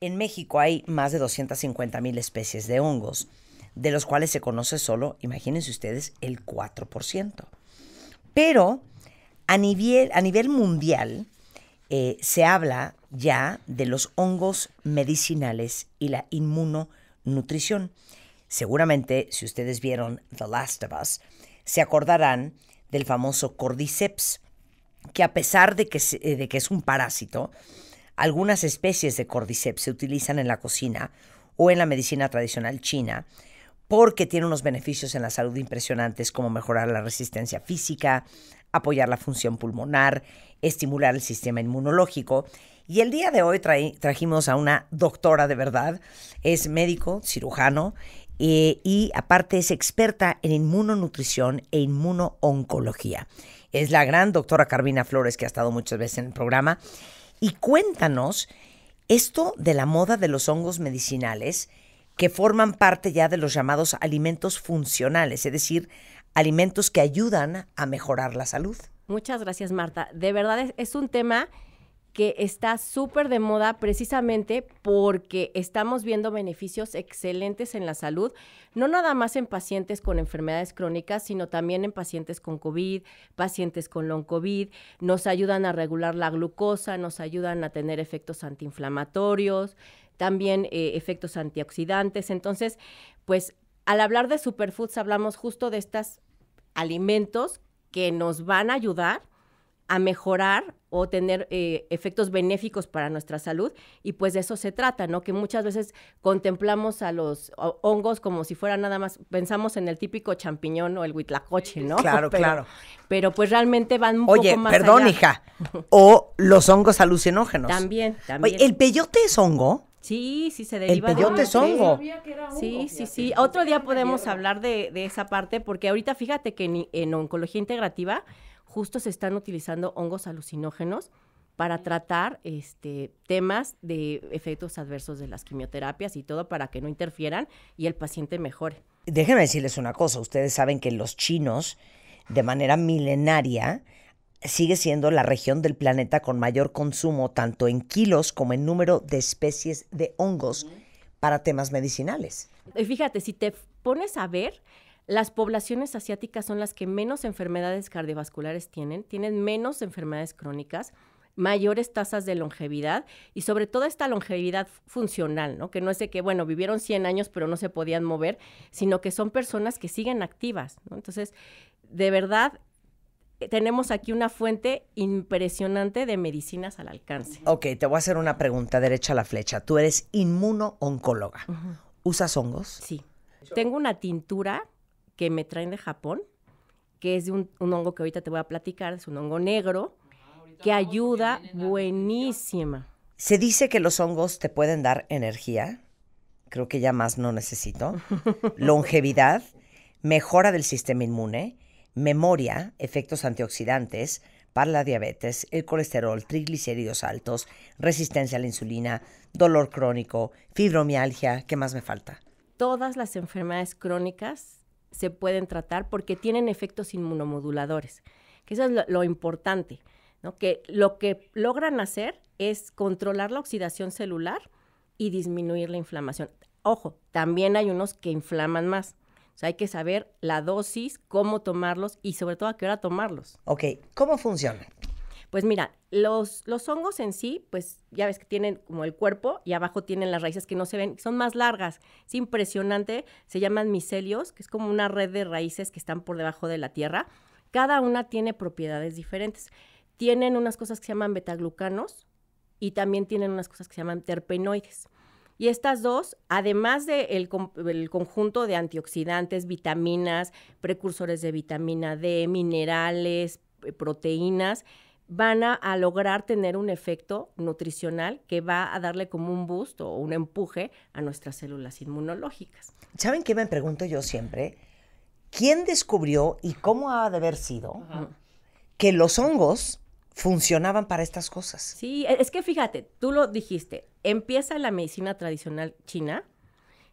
En México hay más de 250 mil especies de hongos, de los cuales se conoce solo, imagínense ustedes, el 4%. Pero a nivel, a nivel mundial eh, se habla ya de los hongos medicinales y la inmunonutrición. Seguramente, si ustedes vieron The Last of Us, se acordarán del famoso cordyceps, que a pesar de que eh, es un parásito, algunas especies de cordyceps se utilizan en la cocina o en la medicina tradicional china porque tiene unos beneficios en la salud impresionantes como mejorar la resistencia física, apoyar la función pulmonar, estimular el sistema inmunológico. Y el día de hoy trajimos a una doctora de verdad, es médico, cirujano eh, y aparte es experta en inmunonutrición e inmunooncología. Es la gran doctora Carmina Flores que ha estado muchas veces en el programa y cuéntanos esto de la moda de los hongos medicinales que forman parte ya de los llamados alimentos funcionales, es decir, alimentos que ayudan a mejorar la salud. Muchas gracias, Marta. De verdad es, un tema que está súper de moda precisamente porque estamos viendo beneficios excelentes en la salud, no nada más en pacientes con enfermedades crónicas, sino también en pacientes con COVID, pacientes con long COVID, nos ayudan a regular la glucosa, nos ayudan a tener efectos antiinflamatorios, también eh, efectos antioxidantes. Entonces, pues al hablar de superfoods hablamos justo de estos alimentos que nos van a ayudar a mejorar o tener eh, efectos benéficos para nuestra salud. Y pues de eso se trata, ¿no? Que muchas veces contemplamos a los hongos como si fueran nada más, pensamos en el típico champiñón o el huitlacoche, ¿no? Claro, claro. Pero pues realmente van un Oye, poco perdón, hija. o los hongos alucinógenos. También, también. Oye, ¿el peyote es hongo? Sí, sí, se deriva. El peyote es hongo. Sí, sí, sí. Otro día podemos hablar de, esa parte, porque ahorita fíjate que en oncología integrativa justo se están utilizando hongos alucinógenos para tratar este, temas de efectos adversos de las quimioterapias y todo para que no interfieran y el paciente mejore. Déjenme decirles una cosa, ustedes saben que los chinos, de manera milenaria, sigue siendo la región del planeta con mayor consumo, tanto en kilos como en número de especies de hongos para temas medicinales. Fíjate, si te pones a ver, las poblaciones asiáticas son las que menos enfermedades cardiovasculares tienen, tienen menos enfermedades crónicas, mayores tasas de longevidad y sobre todo esta longevidad funcional, ¿no? Que no es de que, bueno, vivieron 100 años pero no se podían mover, sino que son personas que siguen activas, ¿no? Entonces, de verdad, tenemos aquí una fuente impresionante de medicinas al alcance. Ok, te voy a hacer una pregunta derecha a la flecha. Tú eres inmuno ¿Usas hongos? Sí. Tengo una tintura que me traen de Japón, que es un, hongo que ahorita te voy a platicar, es un hongo negro, ah, que ayuda buenísima. Se dice que los hongos te pueden dar energía, creo que ya más no necesito, longevidad, mejora del sistema inmune, memoria, efectos antioxidantes, para la diabetes, el colesterol, triglicéridos altos, resistencia a la insulina, dolor crónico, fibromialgia, ¿qué más me falta? Todas las enfermedades crónicas se pueden tratar porque tienen efectos inmunomoduladores, que eso es lo, importante, ¿no? que lo que logran hacer es controlar la oxidación celular y disminuir la inflamación. Ojo, también hay unos que inflaman más. O sea, hay que saber la dosis, cómo tomarlos y sobre todo a qué hora tomarlos. Ok, ¿cómo funcionan? Pues mira, los, los hongos en sí, pues ya ves que tienen como el cuerpo y abajo tienen las raíces que no se ven, son más largas. Es impresionante, se llaman micelios, que es como una red de raíces que están por debajo de la tierra. Cada una tiene propiedades diferentes. Tienen unas cosas que se llaman betaglucanos y también tienen unas cosas que se llaman terpenoides. Y estas dos, además del el conjunto de antioxidantes, vitaminas, precursores de vitamina D, minerales, eh, proteínas, van a, lograr tener un efecto nutricional que va a darle como un boost o un empuje a nuestras células inmunológicas. ¿Saben qué me pregunto yo siempre? ¿Quién descubrió y cómo ha de haber sido que los hongos funcionaban para estas cosas? Sí, e, es que fíjate, tú lo dijiste, empieza la medicina tradicional china,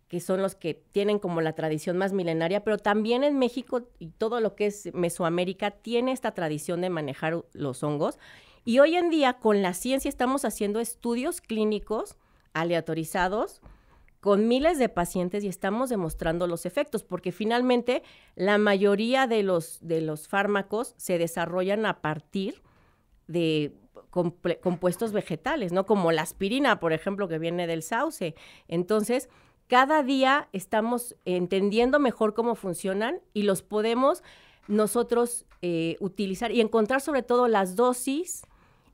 que son los que tienen como la tradición más milenaria, pero también en México y todo lo que es Mesoamérica tiene esta tradición de manejar los hongos. Y hoy en día con la ciencia estamos haciendo estudios clínicos aleatorizados con miles de pacientes y estamos demostrando los efectos, porque finalmente la mayoría de los, de los fármacos se desarrollan a partir de compuestos vegetales, ¿no? Como la aspirina, por ejemplo, que viene del sauce. Entonces, cada día estamos entendiendo mejor cómo funcionan y los podemos nosotros eh, utilizar y encontrar sobre todo las dosis,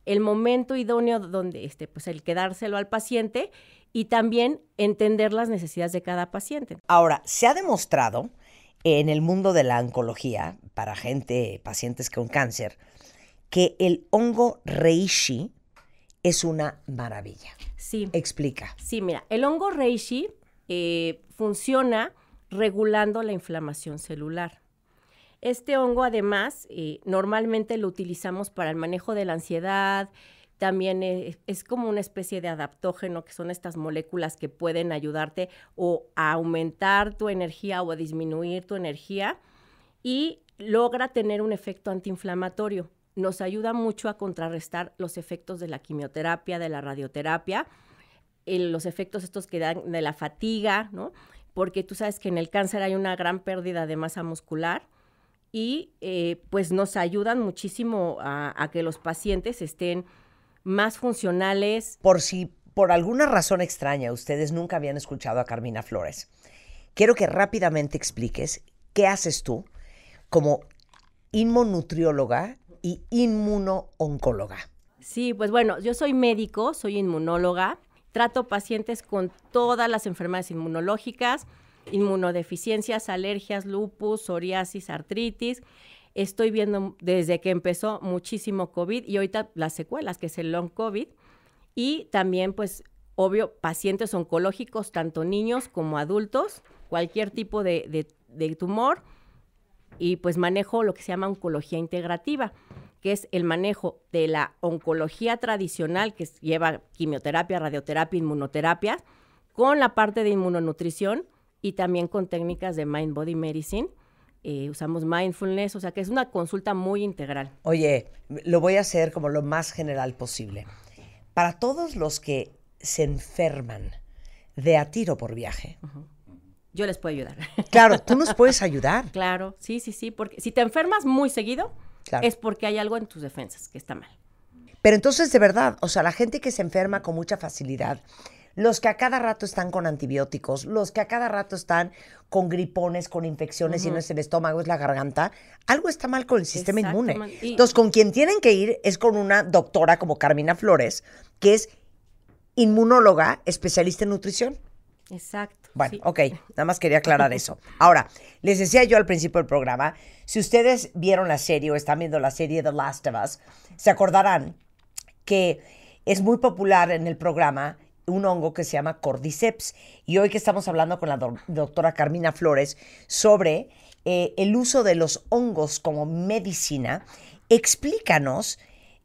el momento idóneo donde este, pues el quedárselo al paciente y también entender las necesidades de cada paciente. Ahora, se ha demostrado en el mundo de la oncología para gente, pacientes con cáncer, que el hongo reishi es una maravilla. Sí. Explica. Sí, mira, el hongo reishi eh, funciona regulando la inflamación celular. Este hongo además eh, normalmente lo utilizamos para el manejo de la ansiedad, también e, es, como una especie de adaptógeno, que son estas moléculas que pueden ayudarte o a aumentar tu energía o a disminuir tu energía y logra tener un efecto antiinflamatorio. Nos ayuda mucho a contrarrestar los efectos de la quimioterapia, de la radioterapia los efectos estos que dan de la fatiga, ¿no? Porque tú sabes que en el cáncer hay una gran pérdida de masa muscular y eh, pues nos ayudan muchísimo a, que los pacientes estén más funcionales. Por si por alguna razón extraña ustedes nunca habían escuchado a Carmina Flores, quiero que rápidamente expliques qué haces tú como inmonutrióloga y inmunooncóloga. Sí, pues bueno, yo soy médico, soy inmunóloga, Trato pacientes con todas las enfermedades inmunológicas, inmunodeficiencias, alergias, lupus, psoriasis, artritis. Estoy viendo desde que empezó muchísimo COVID y ahorita las secuelas, que es el long COVID. Y también, pues, obvio, pacientes oncológicos, tanto niños como adultos, cualquier tipo de, de tumor. Y pues manejo lo que se llama oncología integrativa que es el manejo de la oncología tradicional, que lleva quimioterapia, radioterapia, inmunoterapia, con la parte de inmunonutrición y también con técnicas de Mind Body Medicine. Eh, usamos mindfulness, o sea que es una consulta muy integral. Oye, lo voy a hacer como lo más general posible. Para todos los que se enferman de a tiro por viaje, yo les puedo ayudar. Claro, tú nos puedes ayudar. claro, sí, sí, sí, porque si te enfermas muy seguido, es porque hay algo en tus defensas que está mal. Pero entonces, de verdad, o sea, la gente que se enferma con mucha facilidad, los que a cada rato están con antibióticos, los que a cada rato están con gripones, con infecciones, y no es el estómago, es la garganta, algo está mal con el sistema inmune. Entonces, con quien tienen que ir es con una doctora como Carmina Flores, que es inmunóloga, especialista en nutrición. Exacto. Bueno, ok, nada más quería aclarar eso. Ahora, les decía yo al principio del programa, si ustedes vieron la serie o están viendo la serie The Last of Us, se acordarán que es muy popular en el programa un hongo que se llama Cordyceps. Y hoy que estamos hablando con la doctora Carmina Flores sobre eh, el uso de los hongos como medicina, explícanos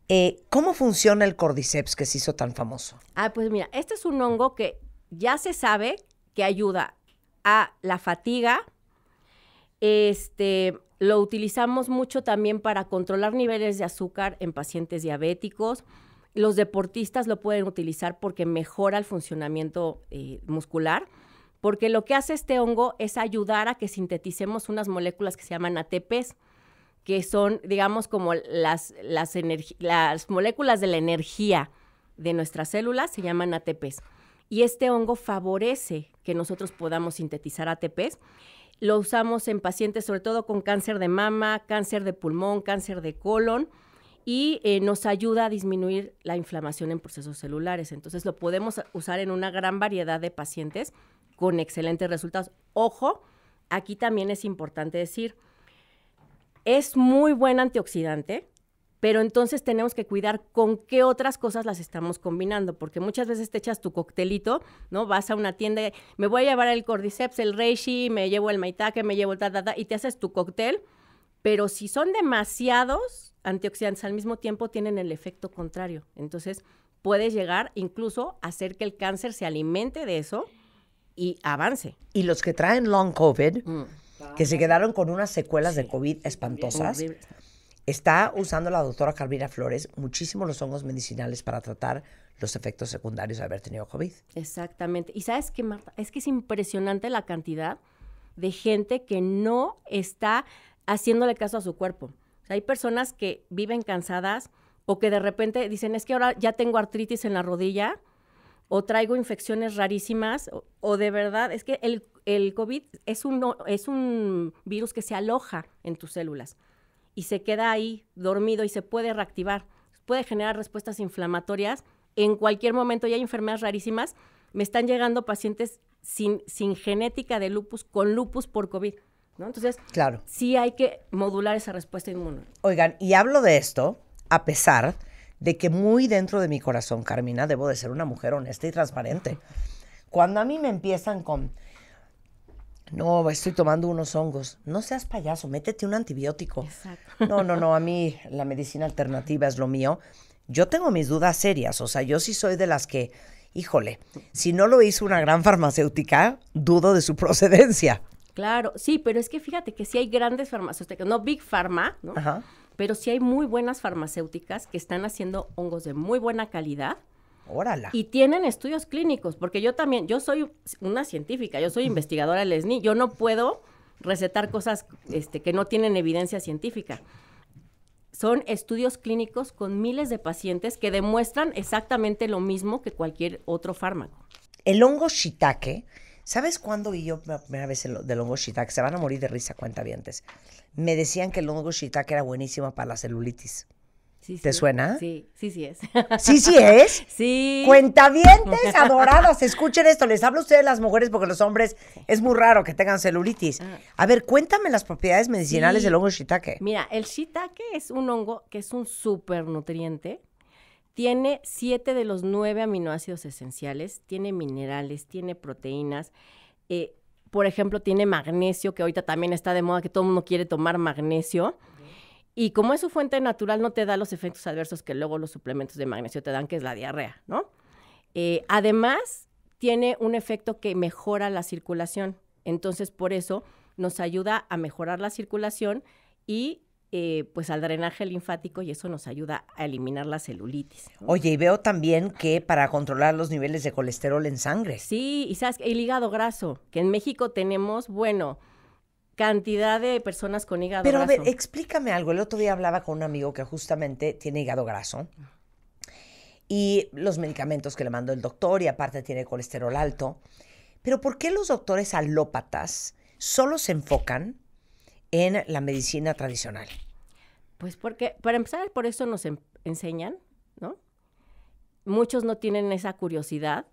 eh, cómo funciona el Cordyceps que se hizo tan famoso. Ah, pues mira, este es un hongo que ya se sabe que ayuda a la fatiga. Este, lo utilizamos mucho también para controlar niveles de azúcar en pacientes diabéticos. Los deportistas lo pueden utilizar porque mejora el funcionamiento eh, muscular, porque lo que hace este hongo es ayudar a que sinteticemos unas moléculas que se llaman ATPs, que son, digamos, como las, las moléculas de la energía de nuestras células, se llaman ATPs y este hongo favorece que nosotros podamos sintetizar ATPs. Lo usamos en pacientes sobre todo con cáncer de mama, cáncer de pulmón, cáncer de colon y eh, nos ayuda a disminuir la inflamación en procesos celulares. Entonces lo podemos usar en una gran variedad de pacientes con excelentes resultados. Ojo, aquí también es importante decir, es muy buen antioxidante, pero entonces tenemos que cuidar con qué otras cosas las estamos combinando, porque muchas veces te echas tu coctelito, ¿no? Vas a una tienda, y, me voy a llevar el cordyceps, el reishi, me llevo el maitake, me llevo el ta, ta, ta, y te haces tu coctel. pero si son demasiados antioxidantes al mismo tiempo, tienen el efecto contrario. Entonces, puedes llegar incluso a hacer que el cáncer se alimente de eso y avance. Y los que traen long COVID, mm. que se quedaron con unas secuelas de COVID espantosas, Está usando la doctora Carmina Flores muchísimo los hongos medicinales para tratar los efectos secundarios de haber tenido COVID. Exactamente. Y sabes que, es que es impresionante la cantidad de gente que no está haciéndole caso a su cuerpo. hay personas que viven cansadas o que de repente dicen, es que ahora ya tengo artritis en la rodilla o traigo infecciones rarísimas o, de verdad, es que el, COVID es es un virus que se aloja en tus células y se queda ahí dormido y se puede reactivar. Puede generar respuestas inflamatorias en cualquier momento. ya hay enfermedades rarísimas. Me están llegando pacientes sin, sin genética de lupus, con lupus por COVID. ¿no? Entonces, claro. sí hay que modular esa respuesta inmune. Oigan, y hablo de esto a pesar de que muy dentro de mi corazón, Carmina, debo de ser una mujer honesta y transparente. Cuando a mí me empiezan con no, estoy tomando unos hongos. No seas payaso, métete un antibiótico. Exacto. No, no, no, a mí la medicina alternativa es lo mío. Yo tengo mis dudas serias, o sea, yo sí soy de las que, híjole, si no lo hizo una gran farmacéutica, dudo de su procedencia. Claro, sí, pero es que fíjate que si hay grandes farmacéuticas, no Big Pharma, ¿no? Pero sí hay muy buenas farmacéuticas que están haciendo hongos de muy buena calidad y tienen estudios clínicos, porque yo también, yo soy una científica, yo soy investigadora del SNI, yo no puedo recetar cosas este, que no tienen evidencia científica. Son estudios clínicos con miles de pacientes que demuestran exactamente lo mismo que cualquier otro fármaco. El hongo shiitake, ¿sabes cuándo y yo la primera vez del hongo shiitake? Se van a morir de risa cuenta antes, Me decían que el hongo shiitake era buenísimo para la celulitis. ¿Te suena? Sí, sí, sí es. ¿Sí, sí es? Sí. Cuentavientes adoradas, escuchen esto. Les hablo a ustedes las mujeres porque los hombres es muy raro que tengan celulitis. Ah. A ver, cuéntame las propiedades medicinales del hongo shiitake. Mira, el shiitake es un hongo que es un supernutriente. Tiene siete de los nueve aminoácidos esenciales, tiene minerales, tiene proteínas. Eh, por ejemplo, tiene magnesio, que ahorita también está de moda, que todo el mundo quiere tomar magnesio. Y como es su fuente natural, no te da los efectos adversos que luego los suplementos de magnesio te dan, que es la diarrea, ¿no? Eh, además, tiene un efecto que mejora la circulación. Entonces, por eso nos ayuda a mejorar la circulación y eh, pues al drenaje linfático y eso nos ayuda a eliminar la celulitis. Oye, y veo también que para controlar los niveles de colesterol en sangre. Sí, y sabes, el hígado graso, que en México tenemos, bueno, cantidad de personas con hígado graso. Pero a ver, explícame algo. El otro día hablaba con un amigo que justamente tiene hígado graso y los medicamentos que le mandó el doctor y aparte tiene colesterol alto. Pero ¿por qué los doctores alópatas solo se enfocan en la medicina tradicional? Pues porque, para empezar, por eso nos enseñan, ¿no? Muchos no tienen esa curiosidad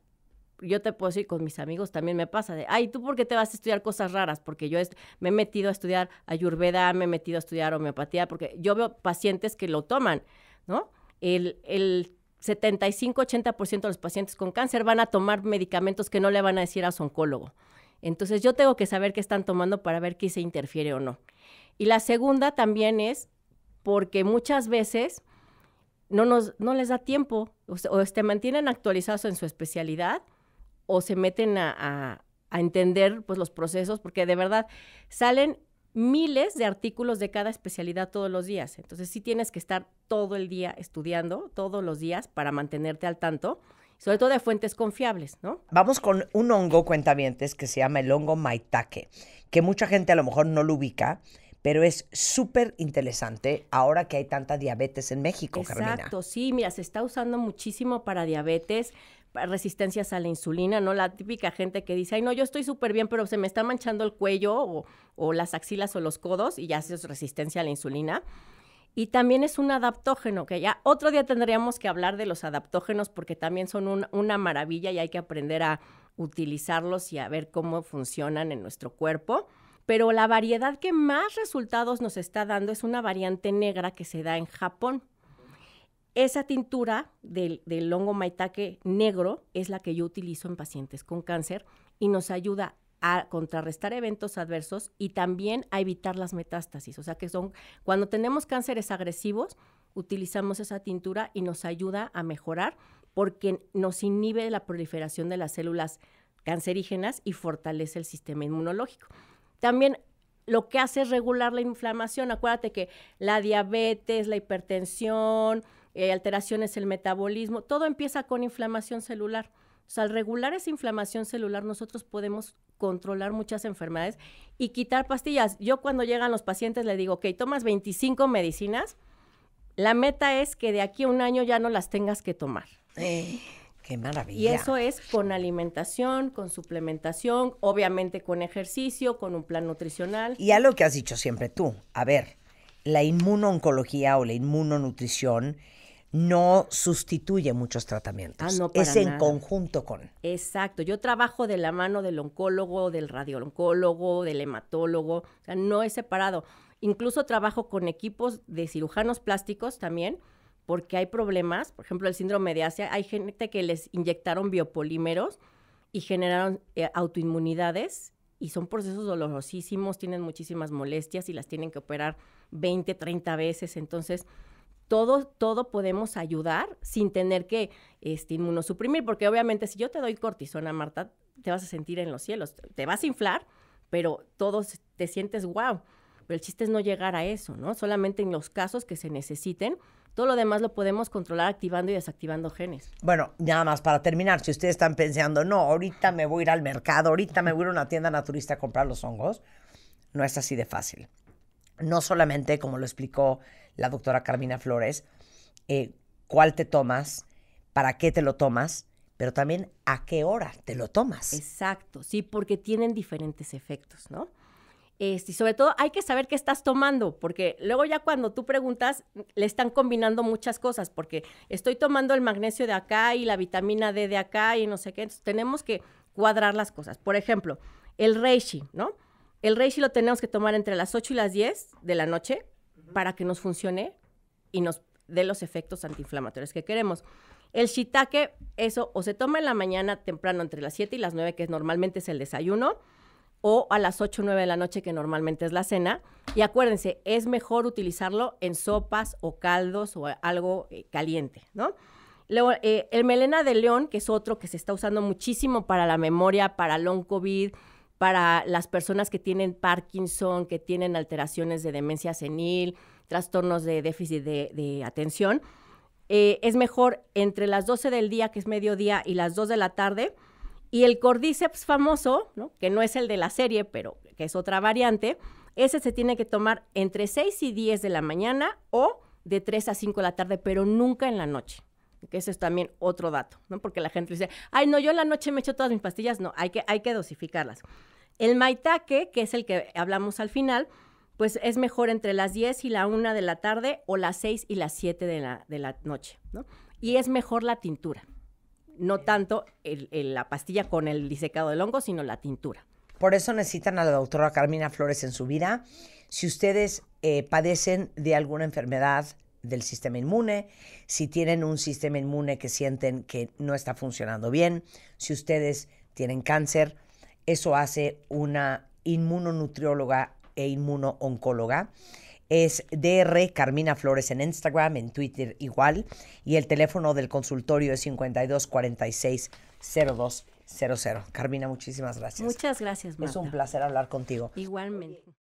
yo te puedo decir, con mis amigos también me pasa de, ay, ¿tú por qué te vas a estudiar cosas raras? Porque yo me he metido a estudiar ayurveda, me he metido a estudiar homeopatía, porque yo veo pacientes que lo toman, ¿no? El, 75-80% de los pacientes con cáncer van a tomar medicamentos que no le van a decir a su oncólogo. Entonces yo tengo que saber qué están tomando para ver qué se interfiere o no. Y la segunda también es porque muchas veces no, no les da tiempo o, o este, mantienen actualizados en su especialidad o se meten a, entender pues, los procesos, porque de verdad salen miles de artículos de cada especialidad todos los días. Entonces sí tienes que estar todo el día estudiando, todos los días, para mantenerte al tanto, sobre todo de fuentes confiables, ¿no? Vamos con un hongo cuentavientes que se llama el hongo maitake, que mucha gente a lo mejor no lo ubica, pero es súper interesante ahora que hay tanta diabetes en México, Exacto, sí, mira, se está usando muchísimo para diabetes, resistencias a la insulina, ¿no? La típica gente que dice, ay, no, yo estoy súper bien, pero se me está manchando el cuello o, las axilas o los codos y ya es resistencia a la insulina. Y también es un adaptógeno, que ya otro día tendríamos que hablar de los adaptógenos porque también son una maravilla y hay que aprender a utilizarlos y a ver cómo funcionan en nuestro cuerpo pero la variedad que más resultados nos está dando es una variante negra que se da en Japón. Esa tintura del, del hongo maitake negro es la que yo utilizo en pacientes con cáncer y nos ayuda a contrarrestar eventos adversos y también a evitar las metástasis. O sea que son, cuando tenemos cánceres agresivos, utilizamos esa tintura y nos ayuda a mejorar porque nos inhibe la proliferación de las células cancerígenas y fortalece el sistema inmunológico. También lo que hace es regular la inflamación. Acuérdate que la diabetes, la hipertensión, eh, alteraciones el metabolismo, todo empieza con inflamación celular. O sea, al regular esa inflamación celular, nosotros podemos controlar muchas enfermedades y quitar pastillas. Yo cuando llegan los pacientes le digo, ok, tomas 25 medicinas, la meta es que de aquí a un año ya no las tengas que tomar. Qué maravilla. Y eso es con alimentación, con suplementación, obviamente con ejercicio, con un plan nutricional. Y a lo que has dicho siempre tú, a ver, la inmunoncología o la inmunonutrición no sustituye muchos tratamientos. Ah, no, es en conjunto con. Exacto. Yo trabajo de la mano del oncólogo, del radiooncólogo, del hematólogo. O sea, no es separado. Incluso trabajo con equipos de cirujanos plásticos también porque hay problemas, por ejemplo, el síndrome de Asia, hay gente que les inyectaron biopolímeros y generaron eh, autoinmunidades y son procesos dolorosísimos, tienen muchísimas molestias y las tienen que operar 20, 30 veces, entonces todo, todo podemos ayudar sin tener que este, inmunosuprimir, porque obviamente si yo te doy cortisona, Marta, te vas a sentir en los cielos, te vas a inflar, pero todos te sientes guau. Pero el chiste es no llegar a eso, ¿no? Solamente en los casos que se necesiten, todo lo demás lo podemos controlar activando y desactivando genes. Bueno, nada más para terminar, si ustedes están pensando, no, ahorita me voy a ir al mercado, ahorita me voy a, ir a una tienda naturista a comprar los hongos, no es así de fácil. No solamente, como lo explicó la doctora Carmina Flores, eh, cuál te tomas, para qué te lo tomas, pero también a qué hora te lo tomas. Exacto, sí, porque tienen diferentes efectos, ¿no? Este, y sobre todo hay que saber qué estás tomando, porque luego ya cuando tú preguntas, le están combinando muchas cosas, porque estoy tomando el magnesio de acá y la vitamina D de acá y no sé qué. Entonces tenemos que cuadrar las cosas. Por ejemplo, el reishi, ¿no? El reishi lo tenemos que tomar entre las 8 y las 10 de la noche para que nos funcione y nos dé los efectos antiinflamatorios que queremos. El shiitake, eso o se toma en la mañana temprano entre las 7 y las 9, que es, normalmente es el desayuno, o a las 8 o 9 de la noche, que normalmente es la cena. Y acuérdense, es mejor utilizarlo en sopas o caldos o algo eh, caliente, ¿no? Luego, eh, el melena de león, que es otro que se está usando muchísimo para la memoria, para long COVID, para las personas que tienen Parkinson, que tienen alteraciones de demencia senil, trastornos de déficit de, atención. Eh, es mejor entre las 12 del día, que es mediodía, y las 2 de la tarde, y el cordíceps famoso, que no es el de la serie, pero que es otra variante, ese se tiene que tomar entre 6 y 10 de la mañana o de 3 a 5 de la tarde, pero nunca en la noche. Que ese es también otro dato, ¿no? Porque la gente dice, ay, no, yo en la noche me echo todas mis pastillas. No, hay que, hay que dosificarlas. El maitake, que es el que hablamos al final, pues es mejor entre las 10 y la 1 de la tarde o las 6 y las 7 de la, de la noche, ¿no? Y es mejor la tintura no tanto la pastilla con el disecado del hongo, sino la tintura. Por eso necesitan a la doctora Carmina Flores en su vida. Si ustedes eh, padecen de alguna enfermedad del sistema inmune, si tienen un sistema inmune que sienten que no está funcionando bien, si ustedes tienen cáncer, eso hace una inmunonutrióloga e inmunooncóloga es DR Carmina Flores en Instagram, en Twitter igual, y el teléfono del consultorio es 52 46 02 Carmina, muchísimas gracias. Muchas gracias, Marta. Es un placer hablar contigo. Igualmente.